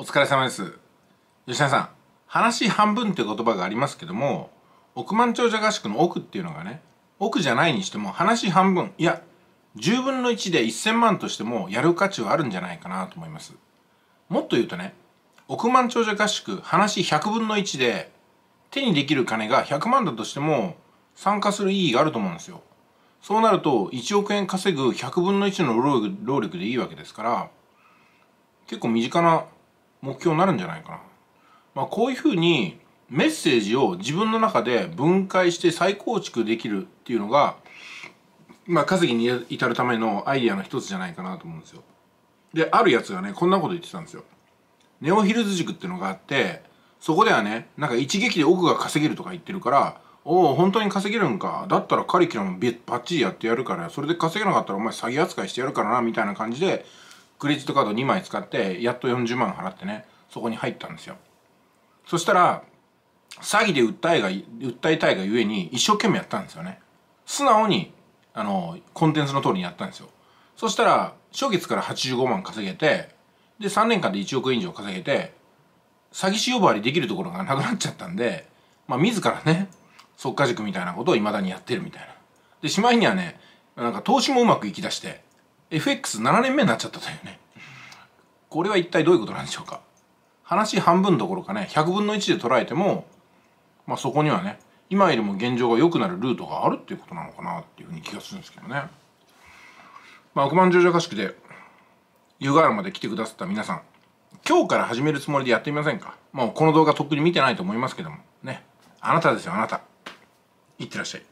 お疲れ様です。吉田さん、話半分って言葉がありますけども、億万長者合宿の奥っていうのがね、奥じゃないにしても話半分、いや、10分の1で1000万としてもやる価値はあるんじゃないかなと思います。もっと言うとね、億万長者合宿、話100分の1で、手にできる金が100万だとしても、参加する意義があると思うんですよ。そうなると、1億円稼ぐ100分の1の労力でいいわけですから、結構身近な目標になるんじゃないかな。まあ、こういうふうにメッセージを自分の中で分解して再構築できるっていうのが、まあ、稼ぎに至るためのアイディアの一つじゃないかなと思うんですよ。で、あるやつがね、こんなこと言ってたんですよ。ネオヒルズ塾っていうのがあって、そこではね、なんか一撃で奥が稼げるとか言ってるから、おお、本当に稼げるんか。だったらカリキュラムバッチリやってやるから、それで稼げなかったらお前詐欺扱いしてやるからな、みたいな感じで、クレジットカード2枚使ってやっと40万払ってねそこに入ったんですよそしたら詐欺で訴えが訴えたいがゆえに一生懸命やったんですよね素直にあのコンテンツの通りにやったんですよそしたら初月から85万稼げてで3年間で1億円以上稼げて詐欺師呼ばわりできるところがなくなっちゃったんでまあ自らね即家塾みたいなことをいまだにやってるみたいなでしまいにはねなんか投資もうまくいきだして FX7 年目になっちゃったというねこれは一体どういうことなんでしょうか話半分どころかね100分の1で捉えても、まあ、そこにはね今よりも現状が良くなるルートがあるっていうことなのかなっていうふうに気がするんですけどね。まあ、億万長者合宿で湯河原まで来てくださった皆さん今日から始めるつもりでやってみませんかもうこの動画とっくに見てないと思いますけどもねあなたですよあなたいってらっしゃい